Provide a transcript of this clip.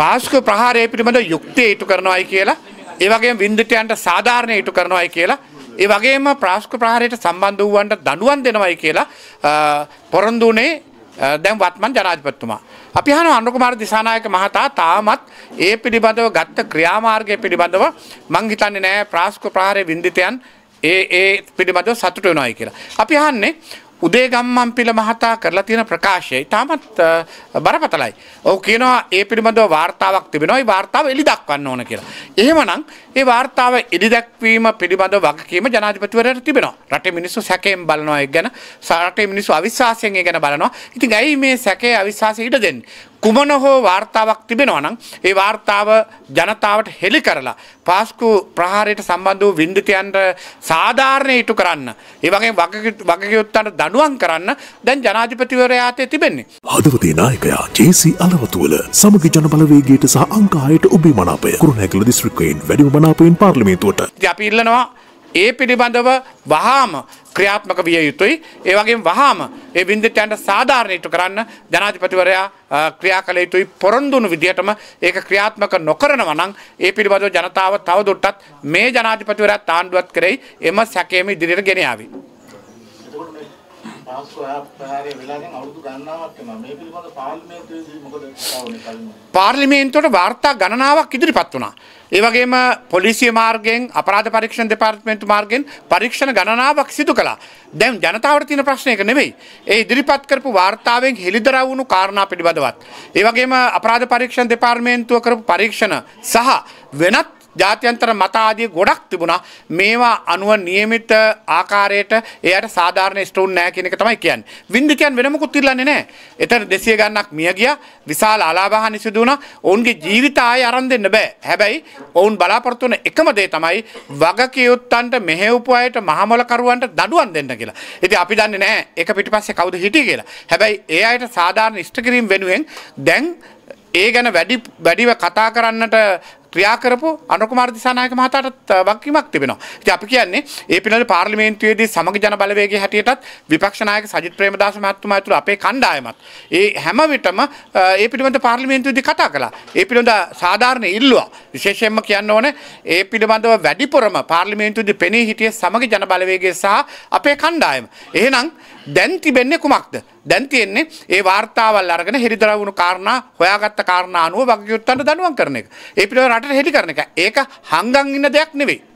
පාස්ක ප්‍රහාරය පිළිබඳ යුක්තිය ඉටු කරනවායි කියලා ඒ වගේම වින්දිතයන්ට සාධාරණ ඉටු කරනවායි කියලා ඒ වගේම ප්‍රාශ්ක ප්‍රහාරයට සම්බන්ධ වූවන්ට දඩුවන් දෙනවයි කියලා පොරොන්දුනේ දැන් වත්මන් ජනාධිපතිතුමා. අපි හන අනුකුමාර දිසානායක මහතා තාමත් ඒ පිළිබඳව ගත්ත ක්‍රියාමාර්ගය පිළිබඳව මං හිතන්නේ නෑ ප්‍රාශ්ක ප්‍රහාරය වින්දිතයන් ඒ ඒ පිළිබඳව සතුට වෙනවායි කියලා. අපි අහන්නේ උදේගම්මන් පිළ මහතා කරලා තියෙන ප්‍රකාශය ඉතාමත් බරපතලයි. ඔහු කියනවා ඒ පිළිබඳව වාර්තාවක් තිබෙනවා. ඒ වාර්තාව එලි දක්වන්න ඕන කියලා. එහෙමනම් ඒ වාර්තාව එලි දැක්වීම පිළිබඳව වගකීම ජනාධිපතිවරයාට තිබෙනවා. රටේ මිනිස්සු සැකයෙන් බලනවා ඒක ගැන. රටේ මිනිස්සු අවිශ්වාසයෙන් ඒ ගැන බලනවා. ඉතින් ඇයි මේ සැකේ අවිශ්වාසය ඉඩ දෙන්නේ? කුමන හෝ වාර්තාවක් තිබෙනවා නම් ඒ වාර්තාව ජනතාවට හෙළි කරලා පාස්කු ප්‍රහාරයට සම්බන්ධ වූ වින්දිතයන්ට සාධාරණය ඉටු කරන්න ඒ වගේ වගකයුත්තන්ට දඩුවන් කරන්න දැන් ජනාධිපතිවරයා අතේ තිබෙන්නේ. හදවතේ නායකයා ජේසී අලවතුවල සමග ජනබලවේගයට සහ අංකායට ඔබේ මනාපය කුරුණෑගල දිස්ත්‍රික්කයෙන් වැඩිම මනාපයෙන් පාර්ලිමේන්තුවට. අපි ඉල්ලනවා ඒ පිළිබඳව වහාම ක්‍රියාත්මක විය යුතුයි ඒවගේ වහාම ඒ බින්දිටයන්ට සාධාරණයට කරන්න ජනාධිපතිවරයා ක්‍රියා කළ යුතුයි පොරොන්දුණු විදිහටම ඒක ක්‍රියාත්මක නොකරනව නම් ඒ පිළිබඳව ජනතාව තවදුරටත් මේ ජනාධිපතිවරයා තාණ්ඩුවත් කරයි එම සැකේම ඉදිරියට ගෙනයාවි. පාස්කෝ ආපහාරය වෙලාගෙන් අවුරුදු ගණනාවක් වෙනවා. මේ පිළිබඳ පාර්ලිමේන්තුවේදී මොකද කතාවුනේ කලින්? පාර්ලිමේන්තුවට වාර්තා ගණනාවක් ඉදිරිපත් වුණා. ඒ වගේම පොලිසිය මාර්ගයෙන් අපරාධ පරීක්ෂණ දෙපාර්තමේන්තු මාර්ගයෙන් පරීක්ෂණ ගණනාවක් සිදු කළා. දැන් ජනතාවට තියෙන ප්‍රශ්න එක නෙවෙයි. ඒ ඉදිරිපත් කරපු වාර්තාවෙන් හෙළිදරව් වුණු කාරණා පිළිබඳවත්. ඒ වගේම අපරාධ පරීක්ෂණ දෙපාර්තමේන්තුව කරපු පරීක්ෂණ සහ වෙනත් ජාත්‍යන්තර මත ආදී ගොඩක් තිබුණා. මේවා අනුව નિયમિત ආකාරයට එයාට සාධාරණ ස්ටෝන් නැහැ කියන එක තමයි කියන්නේ. වින්දිකයන් වෙන මොකුත් ඉල්ලන්නේ නැහැ. එතන 200 ගණනක් මිය ගියා. විශාල අලාභහානි සිදු වුණා. ඔවුන්ගේ ජීවිත ආයෙ අරන් දෙන්න බෑ. හැබැයි ඔවුන් බලාපොරොත්තු වෙන එකම දේ තමයි වගකියුත්තන්ට මෙහෙවපු අයට මහමොල කරුවන්ට දඩුවම් දෙන්න කියලා. ඉතින් අපි දන්නේ නැහැ ඒක පිටිපස්සේ කවුද හිටියේ කියලා. හැබැයි ඒ අයට සාධාරණ ඉෂ්ට කිරීම වෙනුවෙන් දැන් ඒ ගැන වැඩි වැඩිව කතා කරන්නට ක්‍රියා කරපු අනුකුමාර දිසානායක මහතාටත් වගකීමක් තිබෙනවා. ඉතින් අපි කියන්නේ ඒ පිළිබඳ පාර්ලිමේන්තුවේදී සමග ජන බලවේගයේ හැටියටත් විපක්ෂ නායක සජිත් ප්‍රේමදාස මහත්මයා ඇතුළු අපේ කණ්ඩායමත් ඒ හැම විටම ඒ පිළිබඳ පාර්ලිමේන්තුවේදී කතා කළා. ඒ පිළිබඳ සාධාරණ ඉල්ලුවා. විශේෂයෙන්ම කියන්න ඕනේ ඒ පිළිබඳව වැඩිපුරම පාර්ලිමේන්තුවේදී පෙනී හිටියේ සමග ජන බලවේගය සහ අපේ කණ්ඩායම. එහෙනම් දැන් තිබෙන්නේ කුමක්ද. දැන් තියෙන්නේ ඒ වාර්තාවල් අරගෙන හෙරිදරවුණු කාරණා හොයාගත්ත කාරණා අනුව වගයුත්තන්ට දනුවන් කරන එක. ඒ පිළිවෙල රටට හෙළි කරන එක. ඒක හංගන් ඉන්න දෙයක් නෙවෙයි.